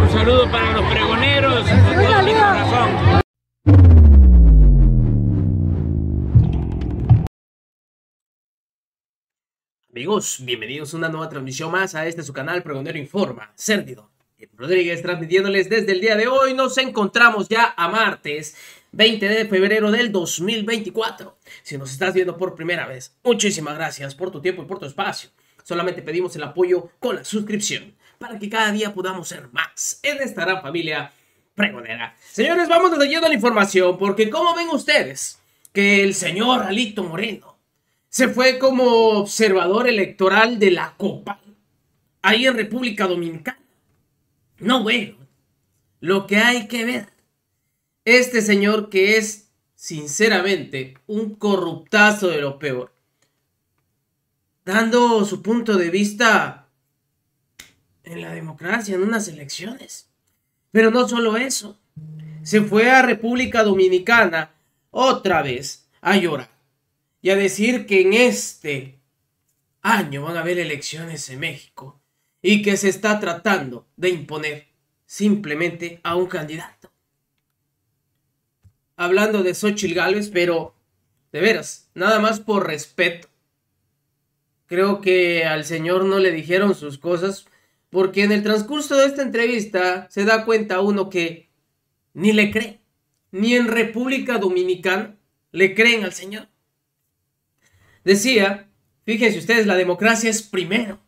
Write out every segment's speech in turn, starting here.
Un saludo para los pregoneros todo mi corazón. Amigos, bienvenidos a una nueva transmisión más a este su canal Pregonero Informa, Cérdido. Rodríguez transmitiéndoles desde el día de hoy. Nos encontramos ya a martes 20 de febrero del 2024. Si nos estás viendo por primera vez, muchísimas gracias por tu tiempo y por tu espacio. Solamente pedimos el apoyo con la suscripción para que cada día podamos ser más en esta gran familia pregonera. Señores, vamos detallando la información porque como ven ustedes que el señor Alito Moreno se fue como observador electoral de la Copa ahí en República Dominicana. No, bueno, lo que hay que ver este señor que es, sinceramente, un corruptazo de lo peor. Dando su punto de vista en la democracia, en unas elecciones. Pero no solo eso. Se fue a República Dominicana otra vez a llorar y a decir que en este año van a haber elecciones en México y que se está tratando de imponer simplemente a un candidato hablando de Xochitl Galvez, pero de veras, nada más por respeto. Creo que al señor no le dijeron sus cosas, porque en el transcurso de esta entrevista se da cuenta uno que ni le cree, ni en República Dominicana le creen al señor. Decía, fíjense ustedes, la democracia es primero.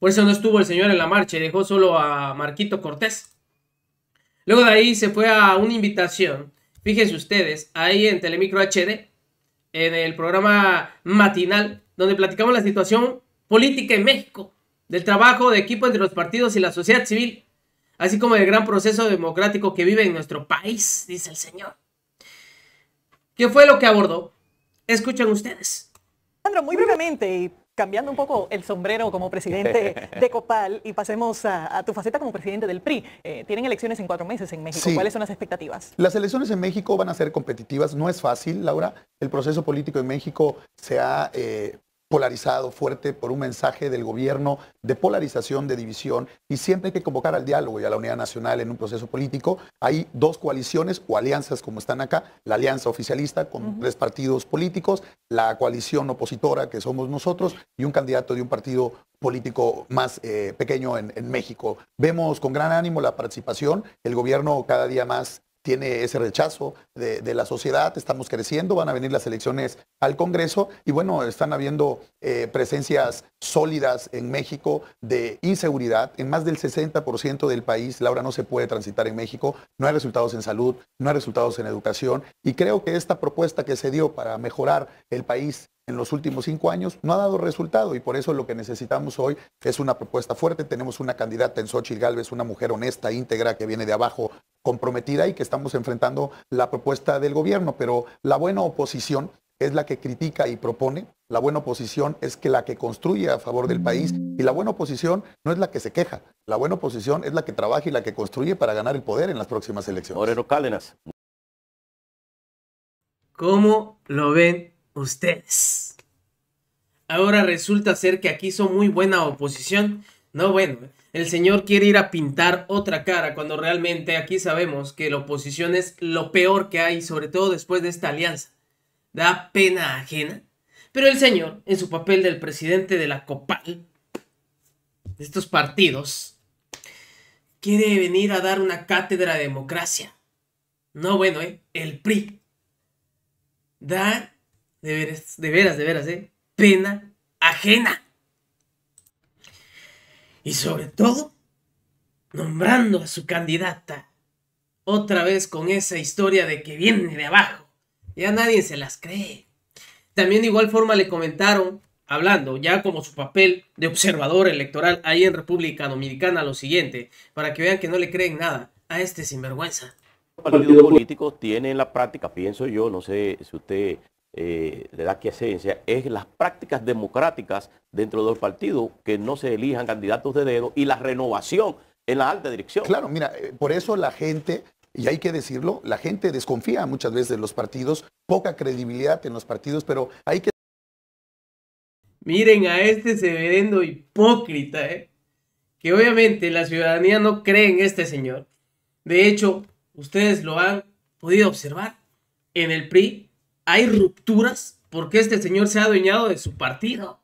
Por eso no estuvo el señor en la marcha y dejó solo a Marquito Cortés. Luego de ahí se fue a una invitación Fíjense ustedes, ahí en Telemicro HD, en el programa matinal, donde platicamos la situación política en México, del trabajo de equipo entre los partidos y la sociedad civil, así como del gran proceso democrático que vive en nuestro país, dice el señor. ¿Qué fue lo que abordó? Escuchen ustedes. muy brevemente, cambiando un poco el sombrero como presidente de Copal y pasemos a, tu faceta como presidente del PRI. Eh, tienen elecciones en cuatro meses en México. ¿Cuáles son las expectativas? Las elecciones en México van a ser competitivas. No es fácil, Laura. El proceso político en México se ha eh, polarizado fuerte por un mensaje del gobierno de polarización, de división, y siempre hay que convocar al diálogo y a la unidad nacional en un proceso político. Hay dos coaliciones o alianzas como están acá, la alianza oficialista con tres partidos políticos, la coalición opositora que somos nosotros y un candidato de un partido político más eh, pequeño en México. Vemos con gran ánimo la participación, el gobierno cada día más tiene ese rechazo de, la sociedad, estamos creciendo, van a venir las elecciones al Congreso y bueno, están habiendo eh, presencias sólidas en México de inseguridad. En más del 60% del país, Laura, no se puede transitar en México, no hay resultados en salud, no hay resultados en educación y creo que esta propuesta que se dio para mejorar el país en los últimos cinco años no ha dado resultado y por eso lo que necesitamos hoy es una propuesta fuerte. Tenemos una candidata en Xochitl Galvez, una mujer honesta, íntegra, que viene de abajo, comprometida y que estamos enfrentando la propuesta del gobierno. Pero la buena oposición es la que critica y propone, la buena oposición es la que construye a favor del país y la buena oposición no es la que se queja, la buena oposición es la que trabaja y la que construye para ganar el poder en las próximas elecciones. ¿Cómo lo ven ustedes. Ahora resulta ser que aquí son muy buena oposición. No, bueno, el señor quiere ir a pintar otra cara cuando realmente aquí sabemos que la oposición es lo peor que hay, sobre todo después de esta alianza. Da pena ajena. Pero el señor, en su papel del presidente de la COPAL, de estos partidos, quiere venir a dar una cátedra de democracia. No, bueno, ¿eh? el PRI da de veras, de veras, de veras, ¿eh? Pena ajena. Y sobre todo, nombrando a su candidata. Otra vez con esa historia de que viene de abajo. Ya nadie se las cree. También de igual forma le comentaron, hablando ya como su papel de observador electoral ahí en República Dominicana, lo siguiente, para que vean que no le creen nada a este sinvergüenza. El partido político tiene la práctica, pienso yo, no sé si usted eh, de la da es las prácticas democráticas dentro del partido, que no se elijan candidatos de dedo y la renovación en la alta dirección. Claro, mira, eh, por eso la gente, y hay que decirlo, la gente desconfía muchas veces de los partidos, poca credibilidad en los partidos, pero hay que... Miren a este severendo hipócrita, ¿eh? que obviamente la ciudadanía no cree en este señor. De hecho, ustedes lo han podido observar en el PRI hay rupturas porque este señor se ha adueñado de su partido.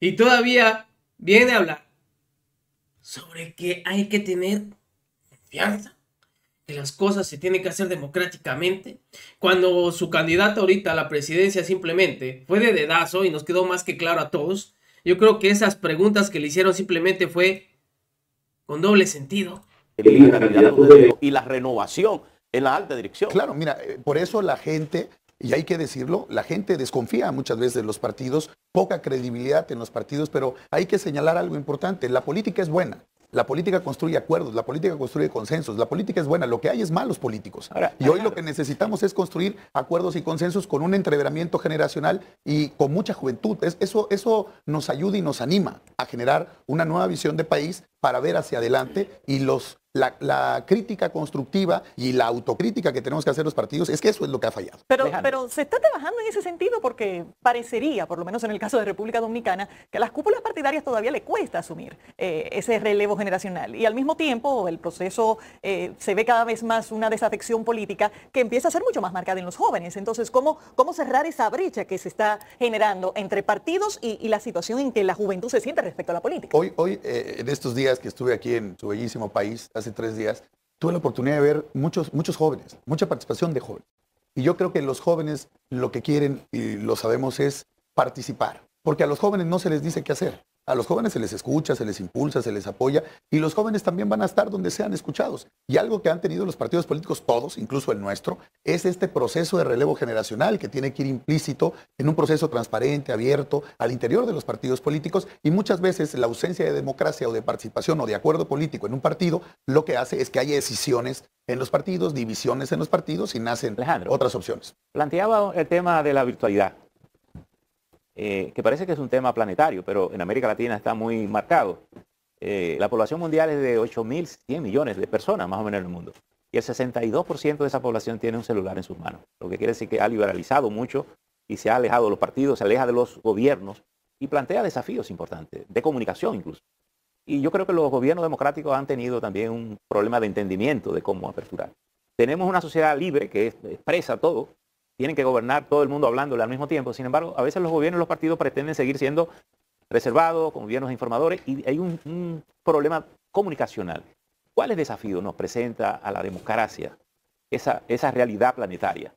Y todavía viene a hablar sobre que hay que tener confianza, que las cosas se tienen que hacer democráticamente, cuando su candidato ahorita a la presidencia simplemente fue de dedazo y nos quedó más que claro a todos. Yo creo que esas preguntas que le hicieron simplemente fue con doble sentido. Y la renovación en la alta dirección. Claro, mira, eh, por eso la gente y hay que decirlo, la gente desconfía muchas veces de los partidos, poca credibilidad en los partidos, pero hay que señalar algo importante, la política es buena. La política construye acuerdos, la política construye consensos, la política es buena, lo que hay es malos políticos. y hoy lo que necesitamos es construir acuerdos y consensos con un entreveramiento generacional y con mucha juventud. eso, eso nos ayuda y nos anima a generar una nueva visión de país para ver hacia adelante y los la, crítica constructiva y la autocrítica que tenemos que hacer los partidos, es que eso es lo que ha fallado. Pero, pero se está trabajando en ese sentido porque parecería, por lo menos en el caso de República Dominicana, que a las cúpulas partidarias todavía le cuesta asumir eh, ese relevo generacional. Y al mismo tiempo el proceso eh, se ve cada vez más una desafección política que empieza a ser mucho más marcada en los jóvenes. Entonces, ¿cómo, cómo cerrar esa brecha que se está generando entre partidos y, la situación en que la juventud se siente respecto a la política? Hoy, hoy eh, en estos días que estuve aquí en su bellísimo país, hace tres días, tuve la oportunidad de ver muchos, muchos jóvenes, mucha participación de jóvenes. Y yo creo que los jóvenes lo que quieren, y lo sabemos, es participar. Porque a los jóvenes no se les dice qué hacer. A los jóvenes se les escucha, se les impulsa, se les apoya y los jóvenes también van a estar donde sean escuchados. Y algo que han tenido los partidos políticos todos, incluso el nuestro, es este proceso de relevo generacional que tiene que ir implícito en un proceso transparente, abierto, al interior de los partidos políticos y muchas veces la ausencia de democracia o de participación o de acuerdo político en un partido lo que hace es que haya decisiones en los partidos, divisiones en los partidos y nacen otras opciones. Planteaba el tema de la virtualidad. Eh, que parece que es un tema planetario, pero en América Latina está muy marcado. Eh, la población mundial es de 8.100 millones de personas más o menos en el mundo. Y el 62% de esa población tiene un celular en sus manos, lo que quiere decir que ha liberalizado mucho y se ha alejado de los partidos, se aleja de los gobiernos y plantea desafíos importantes, de comunicación incluso. Y yo creo que los gobiernos democráticos han tenido también un problema de entendimiento de cómo aperturar. Tenemos una sociedad libre que expresa todo, tienen que gobernar todo el mundo hablándole al mismo tiempo. Sin embargo, a veces los gobiernos y los partidos pretenden seguir siendo reservados, con gobiernos informadores, y hay un, problema comunicacional. ¿Cuáles desafíos nos presenta a la democracia esa, realidad planetaria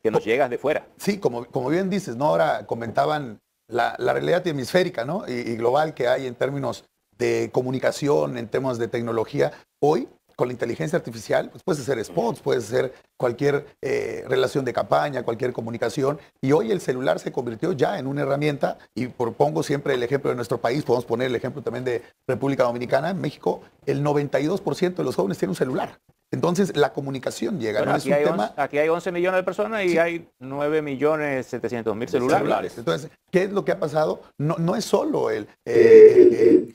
que nos llega de fuera? Sí, como, bien dices, Ahora comentaban la, realidad hemisférica y, y global que hay en términos de comunicación, en temas de tecnología. Hoy con la inteligencia artificial, pues puedes hacer spots, puedes hacer cualquier eh, relación de campaña, cualquier comunicación. Y hoy el celular se convirtió ya en una herramienta, y propongo siempre el ejemplo de nuestro país, podemos poner el ejemplo también de República Dominicana. En México, el 92% de los jóvenes tiene un celular. Entonces, la comunicación llega. ¿no? aquí, es un hay aquí hay 11 millones de personas y hay 9 millones 700 mil celulares. Entonces, ¿qué es lo que ha pasado? No, no es solo el... Eh, eh,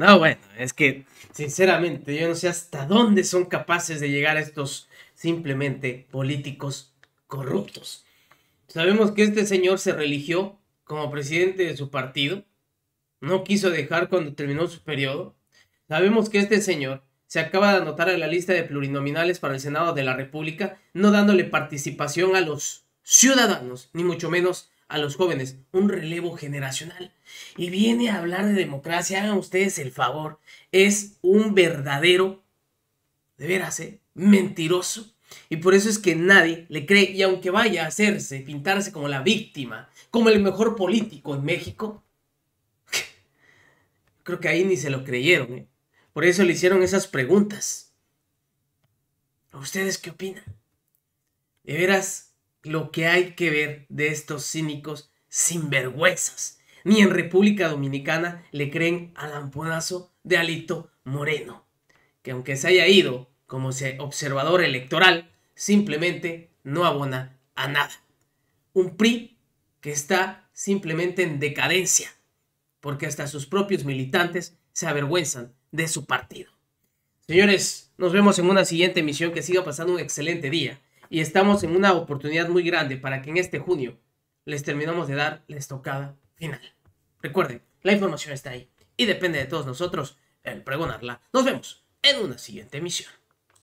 no, bueno, es que sinceramente yo no sé hasta dónde son capaces de llegar estos simplemente políticos corruptos. Sabemos que este señor se religió como presidente de su partido, no quiso dejar cuando terminó su periodo. Sabemos que este señor se acaba de anotar en la lista de plurinominales para el Senado de la República, no dándole participación a los ciudadanos, ni mucho menos a los jóvenes, un relevo generacional. Y viene a hablar de democracia, hagan ustedes el favor, es un verdadero, de veras, ¿eh? mentiroso. Y por eso es que nadie le cree, y aunque vaya a hacerse, pintarse como la víctima, como el mejor político en México, creo que ahí ni se lo creyeron. ¿eh? Por eso le hicieron esas preguntas. ustedes qué opinan? De veras, lo que hay que ver de estos cínicos sinvergüenzas. Ni en República Dominicana le creen al amponazo de Alito Moreno, que aunque se haya ido como observador electoral, simplemente no abona a nada. Un PRI que está simplemente en decadencia, porque hasta sus propios militantes se avergüenzan de su partido. Señores, nos vemos en una siguiente emisión. Que siga pasando un excelente día y estamos en una oportunidad muy grande para que en este junio les terminamos de dar la estocada final. Recuerden, la información está ahí y depende de todos nosotros el pregonarla. Nos vemos en una siguiente emisión.